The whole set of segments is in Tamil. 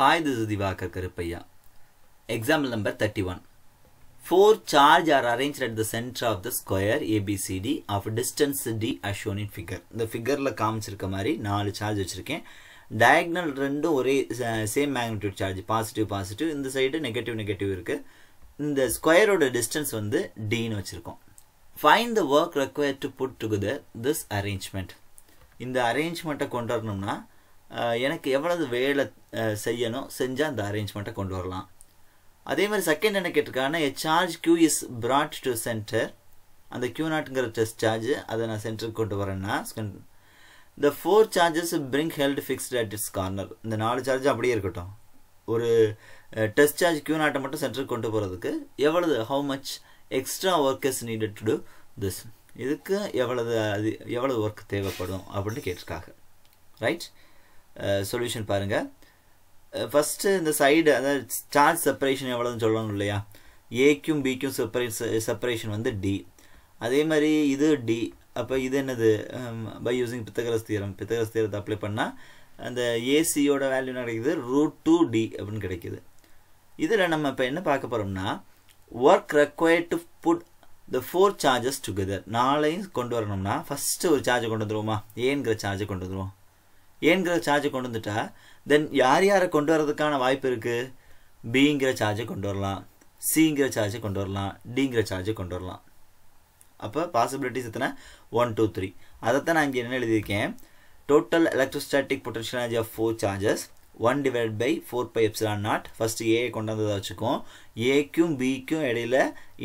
Hi, this is Divakar Karupaya. Example number 31. Four charge are arranged at the center of the square ABCD of distance D as shown figure இந்த ஃபிகரில் காமிச்சிருக்க மாதிரி நாலு சார்ஜ் வச்சுருக்கேன் டயக்னல் ரெண்டும் ஒரே same magnitude charge positive positive இந்த சைடு நெகட்டிவ் நெகட்டிவ் இருக்குது இந்த ஸ்கொயரோட டிஸ்டன்ஸ் வந்து டின்னு வச்சுருக்கோம் fine the work required to put together this arrangement இந்த அரேஞ்ச்மெண்ட்டை கொண்டு வரணும்னா எனக்கு எவ்வளவு வேலை செய்யணும் செஞ்சால் அந்த அரேஞ்ச்மெண்ட்டை கொண்டு வரலாம் அதே மாதிரி செகண்ட் என்ன கேட்டிருக்காங்கன்னா a charge q is brought to centre அந்த கியூ நாட்டுங்கிற டெஸ்ட் சார்ஜ் அதை நான் சென்டருக்கு கொண்டு வரேன்னா இந்த four charges bring held fixed at its corner இந்த நாலு சார்ஜ் அப்படியே இருக்கட்டும் ஒரு டெஸ்ட் சார்ஜ் கியூ நாட்டை மட்டும் சென்டருக்கு கொண்டு போகிறதுக்கு எவ்வளவு how much extra work is needed to do this இதுக்கு எவ்வளவு அது எவ்வளவு ஒர்க் தேவைப்படும் அப்படின்னு கேட்டிருக்காங்க ரைட் சொல்யூஷன் பாருங்கள் ஃபஸ்ட்டு இந்த சைடு அதாவது சார்ஜ் செப்பரேஷன் எவ்வளோன்னு சொல்லணும் இல்லையா ஏக்கும் பிக்கும் செப்பரே செப்பரேஷன் வந்து டி அதே மாதிரி இது டி அப்போ இது என்னது பை யூஸிங் பித்தகரஸ் தீரம் பித்தகரஸ் தீரத்தை அப்ளை பண்ணால் அந்த ஏசியோட வேல்யூ கிடைக்குது ரூட் டூ டி அப்படின்னு கிடைக்குது இதில் நம்ம இப்போ என்ன பார்க்க போகிறோம்னா work required to put the four charges together நாளையும் கொண்டு வரணும்னா ஃபஸ்ட்டு ஒரு சார்ஜை கொண்டு வந்துருவோமா ஏங்கிற சார்ஜை கொண்டு வந்துருவோம் ஏன்கிற சார்ஜை கொண்டு வந்துட்டா தென் யார் யாரை கொண்டு வர்றதுக்கான வாய்ப்பு இருக்குது பிங்கிற சார்ஜை கொண்டு வரலாம் சிங்கிற சார்ஜை கொண்டு வரலாம் டிங்கிற சார்ஜை கொண்டு வரலாம் அப்போ பாசிபிலிட்டிஸ் எத்தனை ஒன் டூ த்ரீ அதைத்தான் நான் இங்கே என்ன எழுதியிருக்கேன் total electrostatic potential energy of four charges one divide by four naught first naught first a a வச்சுக்கோம் b பிக்கும் இடையில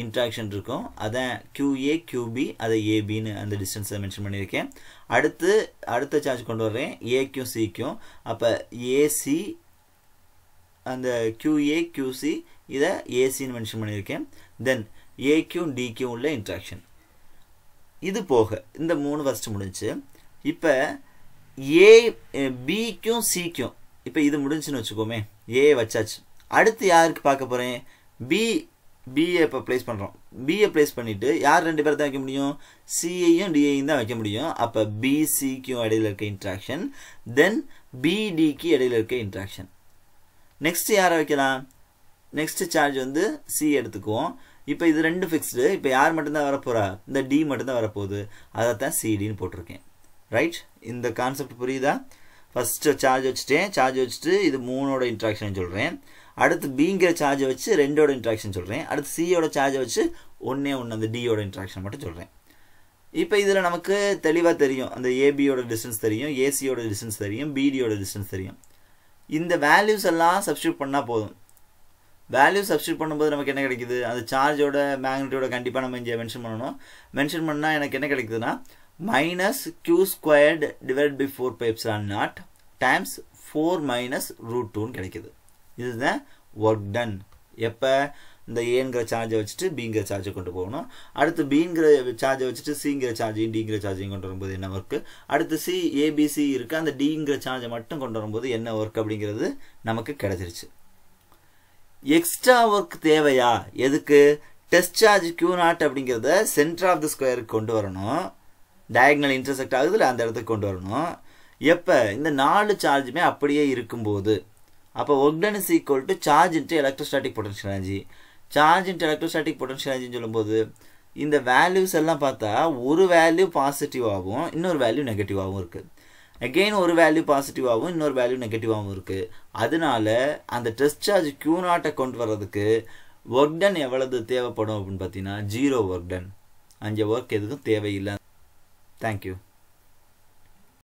இன்ட்ராக்ஷன் இருக்கும் அதான் கியூஏ கியூபி அதை ஏபின்னு அந்த டிஸ்டன்ஸை மென்ஷன் பண்ணியிருக்கேன் அடுத்து அடுத்த சார்ஜ் கொண்டு வர்றேன் ஏக்கும் சிக்கும் அப்போ ஏசி அந்த கியூஏ கியூசி இதை ஏசின்னு மென்ஷன் பண்ணியிருக்கேன் தென் d டிக்கும் உள்ள இன்ட்ராக்ஷன் இது போக இந்த மூணு இப்ப a இப்போ ஏ c சிக்கும் இப்போ இது முடிஞ்சுன்னு வச்சுக்கோமே ஏ வச்சாச்சு அடுத்து யாருக்கு பார்க்க போகிறேன் பி பிஏ இப்போ ப்ளேஸ் பண்ணுறோம் பிஏ ப்ளேஸ் பண்ணிவிட்டு யார் ரெண்டு பேர் தான் வைக்க முடியும் சிஐயும் டிஏயும் தான் வைக்க முடியும் அப்போ பிசிக்கும் இடையில் இருக்க இன்ட்ராக்ஷன் தென் பிடிக்கு இடையில் இருக்க இன்ட்ராக்ஷன் நெக்ஸ்ட் யாரை வைக்கலாம் நெக்ஸ்ட்டு சார்ஜ் வந்து சி எடுத்துக்குவோம் இப்போ இது ரெண்டு ஃபிக்ஸ்டு இப்போ யார் மட்டும்தான் வரப்போகிறா இந்த டி மட்டும்தான் வரப்போகுது அதை தான் சிடின்னு போட்டிருக்கேன் ரைட் இந்த கான்செப்ட் புரியுதா ஃபஸ்ட்டு சார்ஜ் வச்சுட்டேன் சார்ஜ் வச்சுட்டு இது மூணோட இன்ட்ராக்ஷன் சொல்கிறேன் அடுத்து பிங்கிற சார்ஜை வச்சு ரெண்டோட இன்ட்ராக்ஷன் சொல்கிறேன் அடுத்து சியோட சார்ஜை வச்சு ஒன்றே ஒன்று அந்த டியோட இன்ட்ராக்ஷன் மட்டும் சொல்கிறேன் இப்போ இதில் நமக்கு தெளிவாக தெரியும் அந்த ஏபியோட டிஸ்டன்ஸ் தெரியும் ஏசியோட டிஸ்டன்ஸ் தெரியும் பிடியோட டிஸ்டன்ஸ் தெரியும் இந்த வேல்யூஸ் எல்லாம் சப்ஸ்டியூட் பண்ணால் போதும் வேல்யூ சப்ஸ்டியூட் பண்ணும்போது நமக்கு என்ன கிடைக்குது அந்த சார்ஜோட மேக்னெட்டோட கண்டிப்பாக நம்ம இங்கே மென்ஷன் பண்ணணும் மென்ஷன் பண்ணால் எனக்கு என்ன கிடைக்குதுன்னா minus q squared divided by 4 pi epsilon naught times 4 minus root 2 இது இதுதான் ஒர்க் டன் எப்போ இந்த ஏங்கிற சார்ஜை வச்சுட்டு பீங்கிற சார்ஜை கொண்டு போகணும் அடுத்து பீங்கிற சார்ஜை வச்சுட்டு சீங்கிற சார்ஜையும் டிங்கிற சார்ஜையும் கொண்டு வரும்போது என்ன ஒர்க்கு அடுத்து சி ஏபிசி இருக்கா அந்த டிங்கிற சார்ஜை மட்டும் கொண்டு வரும்போது என்ன ஒர்க் அப்படிங்கிறது நமக்கு கிடைச்சிருச்சு எக்ஸ்ட்ரா ஒர்க் தேவையா எதுக்கு டெஸ்ட் சார்ஜ் Q0 நாட் அப்படிங்கிறத of ஆஃப் த கொண்டு வரணும் டயக்னல் இன்டர்செக்ட் ஆகுதுல அந்த இடத்துக்கு கொண்டு வரணும் எப்போ இந்த நாலு சார்ஜுமே அப்படியே இருக்கும்போது அப்போ work done is equal to charge into electrostatic potential energy charge into electrostatic potential எனர்ஜின்னு சொல்லும்போது இந்த வேல்யூஸ் எல்லாம் பார்த்தா ஒரு வேல்யூ ஆகும் இன்னொரு வேல்யூ நெகட்டிவாகவும் இருக்குது அகெயின் ஒரு வேல்யூ பாசிட்டிவாகவும் இன்னொரு வேல்யூ நெகட்டிவாகவும் இருக்குது அதனால அந்த டெஸ்ட் சார்ஜ் க்யூ நாட்டை கொண்டு வர்றதுக்கு ஒர்க் டன் எவ்வளவு தேவைப்படும் அப்படின்னு பார்த்தீங்கன்னா ஜீரோ ஒர்க் டன் அஞ்சு ஒர்க் எதுக்கும் தேவையில்லை Thank you.